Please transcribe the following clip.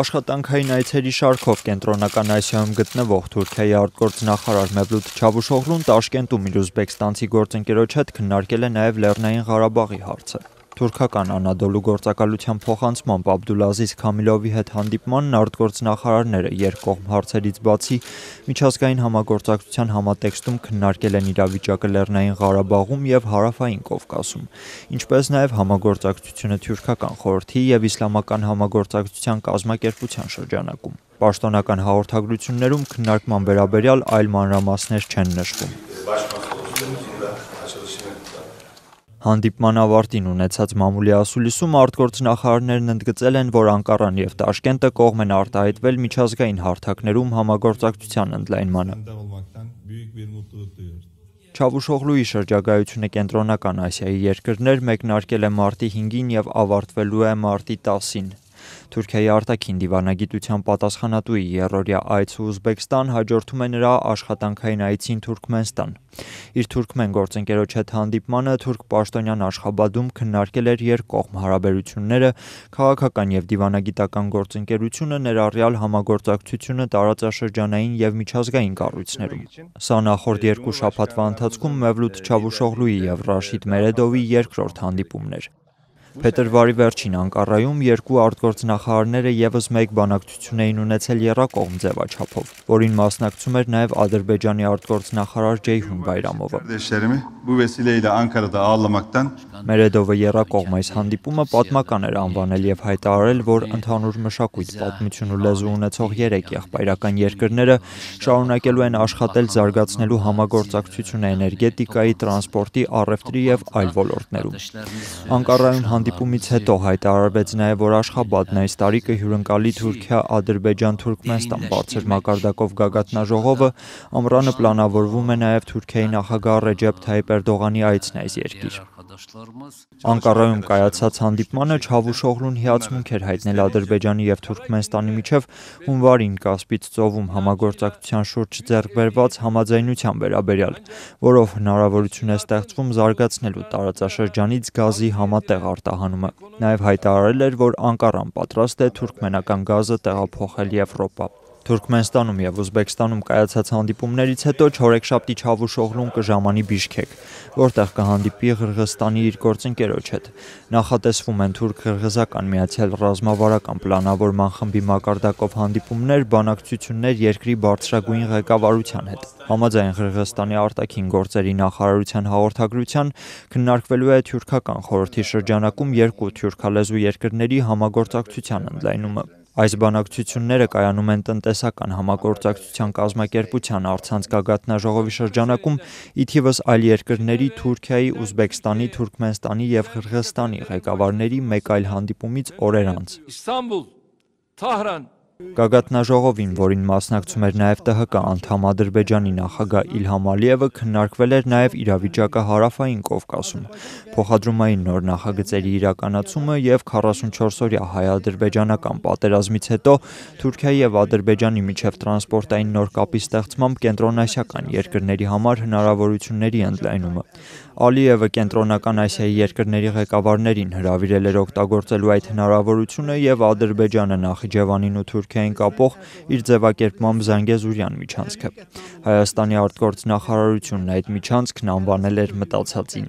Աշխատանքային այցերի շարքով կենտրոնական Ասիայում գտնվող Թուրքիայի արտգործնախարար Մևլութ Չավուշօղլուն Տաշկենտում իր ուզբեկստանցի գործընկերոջ հետ քննարկել է նաև Լեռնային Ղարաբաղի հարցը։ Թուրքական Անադոլու գործակալության փոխանցմամբ Աբդուլազիզ Քամիլովի հետ հանդիպմանն արտգործնախարարները երկկողմ հարցերից բացի միջազգային համագործակցության համատեքստում քննարկել են իրավիճակը Լեռնային Ղարաբաղում եւ Հարավային Կովկասում, ինչպես նաեւ համագործակցությունը Թուրքական խորհրդի եւ Իսլամական համագործակցության կազմակերպության շրջանակում։ Պաշտոնական հաղորդագրություններում քննարկման վերաբերյալ այլ մանրամասներ չեն նշվում։ Հանդիպման ավարտին ունեցած մամուլի ասուլիսում արտգործնախարարներն ընդգծել են, որ Անկարան եւ Տաշկենտը կողմ են արտահայտվել միջազգային հարթակներում համագործակցության ընդլայնմանը։ Չավուշօղլուի շրջագայությունը կենտրոնական Ասիայի երկրներ մեկնարկել է մարտի 5-ին եւ ավարտվելու է մարտի 10-ին։ Թուրքիայի արտաքին դիվանագիտության պատասխանատուի երրորդյա այցը Ուզբեկստան հաջորդում է նրա աշխատանքային այցին Թուրքմենստան։ Իր թուրքմեն գործընկերոջ հետ հանդիպմանը թուրք պաշտոնյան Աշխաբադում քննարկել էր երկկողմ հարաբերությունները, քաղաքական եւ դիվանագիտական գործընկերությունը, ներառյալ համագործակցությունը տարածաշրջանային եւ միջազգային կառույցներում։ Սա նախորդ երկու շաբաթվա ընթացքում Մևլութ Չավուշօղլուի եւ Ռաշիդ Մերեդովի երկրորդ հանդիպումն էր։ Փետրվարի վերջին Անկարայում երկու արտգործնախարարները եւս մեկ բանակցություն էին ունեցել Եռակողմ ձևաչափով, որին մասնակցում էր նաեւ Ադրբեջանի արտգործնախարար Ջեյհուն Բայրամովը։ Bu vesileyle Ankara'da ağırlamaktan Մերեդովը Եռակողմ այս հանդիպումը պատմական էր անվանել եւ հայտարարել, որ ընդհանուր մշակույթ, պատմություն ու լեզու ունեցող երեք եղբայրական երկրները շարունակելու են աշխատել զարգացնելու համագործակցությունը էներգետիկայի, տրանսպորտի, առևտրի եւ այլ ոլորտներում։ Անկարայում հանդիպումից հետո հայտարարվեց նաև, որ Աշխաբադն այս տարի կհյուրընկալի Թուրքիա-Ադրբեջան-Թուրքմենստան բարձր մակարդակով գագաթնաժողովը, ամռանը պլանավորվում է նաև Թուրքիայի նախագահ Ռեջեփ Թայիպ Էրդողանի այցն այս երկիր։ Անկարայում կայացած հանդիպմանը Չավուշօղլուն հիացմունք էր հայտնել Ադրբեջանի եւ Թուրքմենստանի միջև հունվարին Կասպից ծովում համագործակցության շուրջ ձեռք բերված համաձայնության վերաբերյալ, որով հնարավորություն է ստեղծվում զարգացնելու տարածաշրջանից գազի համատեղ արտահանումը արտահանումը։ Նաև հայտարարել էր, որ Անկարան պատրաստ է թուրքմենական գազը տեղափոխել Եվրոպա։ Թուրքմենստանում եւ Ուզբեկստանում կայացած հանդիպումներից հետո Չորեքշաբթի Չավուշ օղլում կժամանի Բիշկեկ, որտեղ կհանդիպի Ղրղստանի իր գործընկերոջ հետ։ Նախատեսվում են թուրք-ղրղզական միացյալ ռազմավարական պլանավորման խմբի մակարդակով հանդիպումներ, բանակցություններ երկրի բարձրագույն ղեկավարության հետ։ Համաձայն Ղրղստանի արտաքին գործերի նախարարության հաղորդագրության քննարկվելու է թուրքական խորհրդի շրջանակում երկու թուրքալեզու երկրների համագործակցության ընդլայնումը։ Այս բանակցությունները կայանում են տնտեսական համագործակցության կազմակերպության առցանց գագաթնաժողովի շրջանակում ի թիվս այլ երկրների՝ Թուրքիայի, Ուզբեկստանի, Թուրքմենստանի և Qirgizստանի ղեկավարների մեկ այլ հանդիպումից օրեր անց։ Գագաթնաժողովին, որին մասնակցում էր նաև ՏՀԿ անդամ Ադրբեջանի նախագահ Իլհամ Ալիևը, քննարկվել էր նաև իրավիճակը Հարավային Կովկասում, փոխադրումային նոր նախագծերի իրականացումը եւ 44-օրյա հայ-ադրբեջանական պատերազմից հետո Թուրքիայի եւ Ադրբեջանի միջև տրանսպորտային նոր կապի ստեղծմամբ կենտրոնասիական երկրների համար հնարավորությունների ընդլայնումը։ Ալիևը կենտրոնական Ասիայի երկրների ղեկավարներին հրավիրել էր օգտագործելու այդ հնարավորությունը եւ Ադրբեջանը Նախիջևանին ու Թուրքիան Թուրքիային կապող իր ձևակերպմամբ Զանգեզուրյան միջանցքը։ Հայաստանի արտգործ նախարարությունն այդ միջանցքն անվանել էր մտածածին։